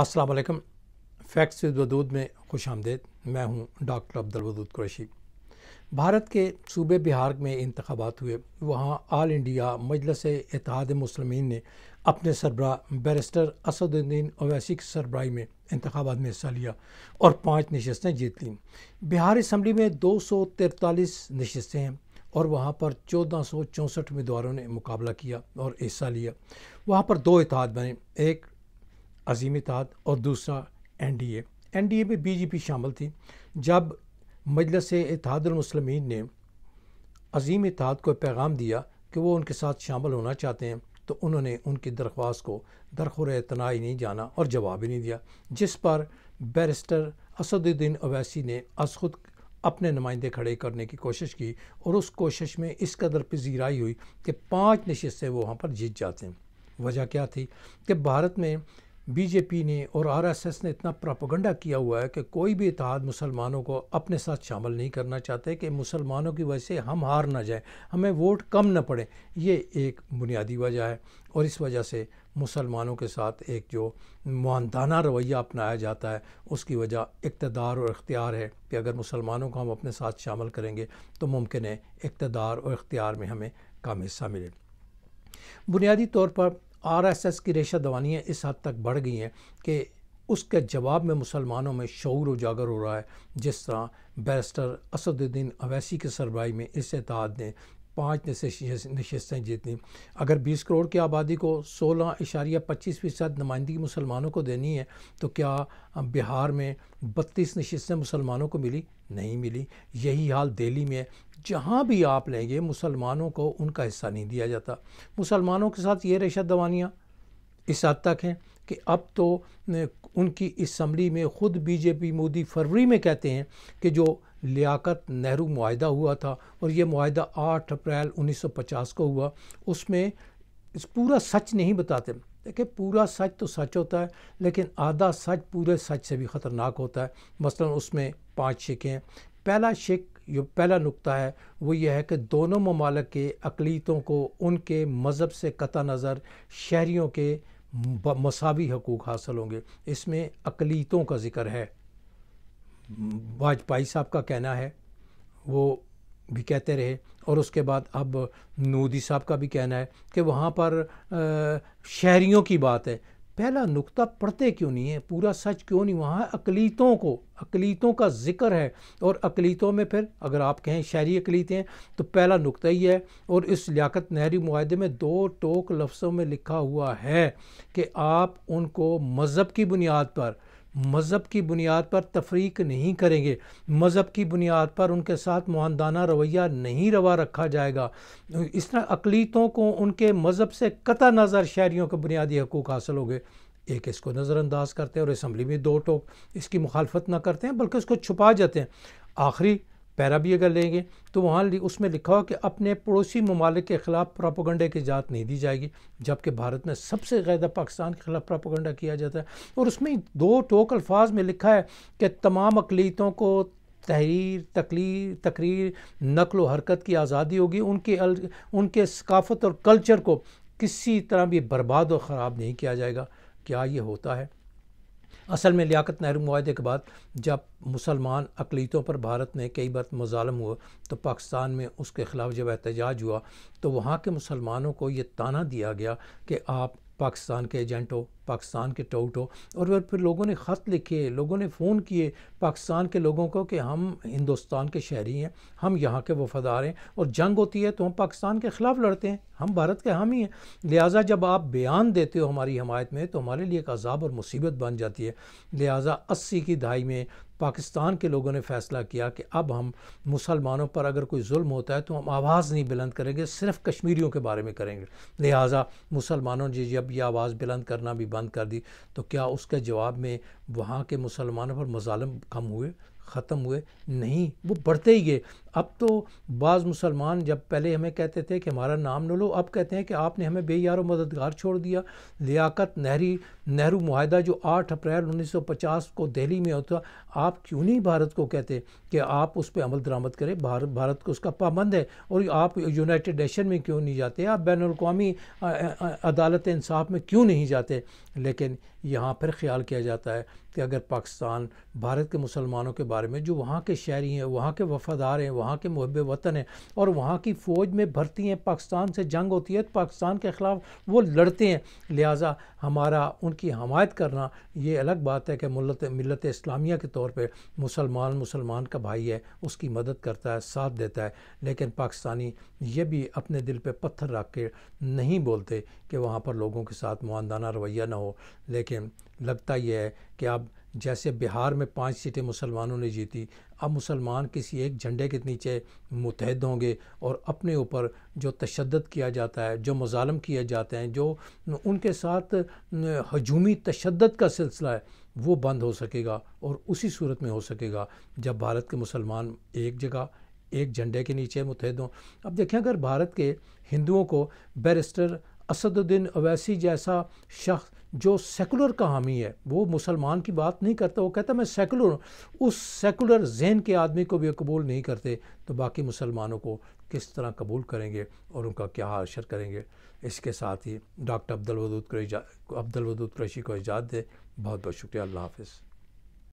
अस्सलाम वालेकुम facts with वदूद में खुश आमदेद मैं हूँ डॉक्टर अब्दुल वदूद कुरैशी भारत के सूबे बिहार में इंतबात हुए वहाँ आल इंडिया मजलस इतिहाद मुसलमिन ने अपने सरबरा बैरिस्टर असदुद्दीन अवैसी की सरबराही में इंतबात में हिस्सा लिया और पाँच नशस्तें जीत लीं बिहार इसम्बली में दो सौ तिरतालीस नशस्तें हैं और वहाँ पर चौदह सौ चौंसठ उम्मीदवारों ने मुकाबला किया और हिस्सा लिया वहाँ पर दो इतिहाद बने एक अजीम ताद और दूसरा N D A N D A में बी पी शामिल थी जब मजलस इतिहादमसलमिन ने अजीम इतिहाद को पैगाम दिया कि वो उनके साथ शामिल होना चाहते हैं तो उन्होंने उनकी दरख्वास्त को दरखुर तनाई नहीं जाना और जवाब ही नहीं दिया जिस पर बैरिस्टर असदुद्दीन अवैसी ने अस खुद अपने नुमाइंदे खड़े करने की कोशिश की और उस कोशिश में इस कदर पजीराई हुई कि पाँच नशस्तें वो वहाँ पर जीत जाते हैं वजह क्या थी कि भारत में बीजेपी ने और आरएसएस ने इतना प्रापोगंडा किया हुआ है कि कोई भी इतिहाद मुसलमानों को अपने साथ शामिल नहीं करना चाहते कि मुसलमानों की वजह से हम हार ना जाएं हमें वोट कम ना पड़े ये एक बुनियादी वजह है और इस वजह से मुसलमानों के साथ एक जो मानदाना रवैया अपनाया जाता है उसकी वजह इकतदार और इख्तियार है कि अगर मुसलमानों को हम अपने साथ शामिल करेंगे तो मुमकिन है इकतदार और इख्तियार में हमें कम हिस्सा मिले बुनियादी तौर पर आरएसएस की रेशा दवानियाँ इस हद तक बढ़ गई हैं कि उसके जवाब में मुसलमानों में शौर उजागर हो रहा है जिस तरह बैरिस्टर असदुद्दीन अवैसी के सरबराही में इस इतिहाद ने पाँच नशस्तें जीतनी अगर 20 करोड़ की आबादी को सोलह इशारिया पच्चीस फ़ीसद नुमाइंदगी मुसलमानों को देनी है तो क्या बिहार में बत्तीस नशस्तें मुसलमानों को मिली नहीं मिली यही हाल दिल्ली में जहाँ भी आप लेंगे मुसलमानों को उनका हिस्सा नहीं दिया जाता मुसलमानों के साथ ये रेशा दवानियाँ इस हद तक हैं कि अब तो उनकी इसम्बली में ख़ुद बीजेपी मोदी फरवरी में कहते हैं कि जो लियाकत नेहरू माहा हुआ था और ये माहा आठ अप्रैल 1950 को हुआ उसमें इस पूरा सच नहीं बताते देखिए पूरा सच तो सच होता है लेकिन आधा सच पूरे सच से भी ख़तरनाक होता है मसलन उसमें पांच शिक हैं पहला शिक जो पहला नुकता है वो यह है कि दोनों ममालक के अकलीतों को उनके मज़हब से कत नज़र शहरीों के मसावी हकूक़ हासिल होंगे इसमें अकलीतों का ज़िक्र है वाजपेयी साहब का कहना है वो भी कहते रहे और उसके बाद अब नूदी साहब का भी कहना है कि वहाँ पर शहरीों की बात है पहला नुक्ता पढ़ते क्यों नहीं है पूरा सच क्यों नहीं वहाँ अकलीतों को अकलीतों का जिक्र है और अकलीतों में फिर अगर आप कहें शहरी अकलीतें हैं तो पहला नुक्ता ही है और इस लियाकत नहरी माहे में दो टोक लफ्सों में लिखा हुआ है कि आप उनको मज़हब की बुनियाद पर मज़हब की बुनियाद पर तफरीक नहीं करेंगे मज़हब की बुनियाद पर उनके साथ मानदाना रवैया नहीं रवा रखा जाएगा इस तरह अकलीतों को उनके मज़हब से कत नज़र शहरीों के बुनियादी हकूक़ हासिल हो गए एक इसको नज़रअंदाज करते हैं और इसम्बली में दो टोक इसकी मुखालफत ना करते हैं बल्कि उसको छुपा जाते हैं आखिरी पैरा भी अगर लेंगे तो वहाँ उसमें लिखा हो कि अपने पड़ोसी ममालिक के ख़िलाफ़ प्रापोगंडे की इजाज़त नहीं दी जाएगी जबकि भारत में सबसे ज़्यादा पाकिस्तान के ख़िलाफ़ प्रापोगंडा किया जाता है और उसमें दो टोक अल्फाज में लिखा है कि तमाम अकलीतों को तहरीर तकलीर तकरीर नकल व हरकत की आज़ादी होगी उनके अल, उनके सकाफत और कल्चर को किसी तरह भी बर्बाद और ख़राब नहीं किया जाएगा क्या ये होता है असल में लियाकत नेहरू माहे के बाद जब मुसलमान अकलीतों पर भारत में कई बार मुजालम हुआ तो पाकिस्तान में उसके ख़िलाफ़ जब एहतजाज हुआ तो वहाँ के मुसलमानों को ये ताना दिया गया कि आप पाकिस्तान के एजेंट हो पाकिस्तान के टाउट हो और फिर लोगों ने ख़त लिखे लोगों ने फ़ोन किए पाकिस्तान के लोगों को कि हम हिंदुस्तान के शहरी हैं हम यहाँ के वफादार हैं और जंग होती है तो हम पाकिस्तान के ख़िलाफ़ लड़ते हैं हम भारत के हम ही हैं लिहाजा जब आप बयान देते हो हमारी हमायत में तो हमारे लिए एक अजाब और मुसीबत बन जाती है लिहाजा अस्सी की दहाई में पाकिस्तान के लोगों ने फ़ैसला किया कि अब हम मुसलमानों पर अगर कोई जुल्म होता है तो हम आवाज़ नहीं बुलंद करेंगे सिर्फ कश्मीरियों के बारे में करेंगे लिहाजा मुसलमानों ने जब यह आवाज़ बुलंद करना भी बंद कर दी तो क्या उसके जवाब में वहाँ के मुसलमानों पर मजालम कम हुए ख़त्म हुए नहीं वो बढ़ते ही गए अब तो बाज़ मुसलमान जब पहले हमें कहते थे कि हमारा नाम न लो अब कहते हैं कि आपने हमें बेयार मददगार छोड़ दिया लियाकत नहरी नेहरू माहिदा जो 8 अप्रैल 1950 को दिल्ली में होता आप क्यों नहीं भारत को कहते कि आप उस पर अमल दरामद करें भारत भारत को उसका पाबंद है और आप यूनाइट नेशन में क्यों नहीं जाते आप बैन अवी अदालत इंसाफ में क्यों नहीं जाते लेकिन यहाँ पर ख्याल किया जाता है कि अगर पाकिस्तान भारत के मुसलमानों के बारे बारे में जो वहाँ के शहरी हैं वहाँ के वफादार हैं वहाँ के महब वतन हैं और वहाँ की फ़ौज में भर्ती हैं पाकिस्तान से जंग होती है तो पाकिस्तान के ख़िलाफ़ वो लड़ते हैं लिहाजा हमारा उनकी हमायत करना ये अलग बात है कि मिलत मिलत इस्लामिया के तौर पर मुसलमान मुसलमान का भाई है उसकी मदद करता है साथ देता है लेकिन पाकिस्तानी ये भी अपने दिल पर पत्थर रख के नहीं बोलते कि वहाँ पर लोगों के साथ मानदाना रवैया ना हो लेकिन लगता यह है कि अब जैसे बिहार में पांच सीटें मुसलमानों ने जीती अब मुसलमान किसी एक झंडे के नीचे मुतहद होंगे और अपने ऊपर जो तशद किया जाता है जो मजालम किए जाते हैं जो उनके साथ हजूमी तशद का सिलसिला है वो बंद हो सकेगा और उसी सूरत में हो सकेगा जब भारत के मुसलमान एक जगह एक झंडे के नीचे मुतहद हों अब देखें अगर भारत के हिंदुओं को बैरिस्टर असदुद्दीन अवैसी जैसा शख्स जो सेकुलर कहानी है वो मुसलमान की बात नहीं करता वो कहता मैं सेकुलर हूँ उस सेकुलर जहन के आदमी को भी कबूल नहीं करते तो बाकी मुसलमानों को किस तरह कबूल करेंगे और उनका क्या अशर करेंगे इसके साथ ही डॉक्टर अब्दुल वदूद अब्दुल वदूद कुरैशी को इजाज़त दे बहुत बहुत शुक्रिया अल्लाह हाफिज़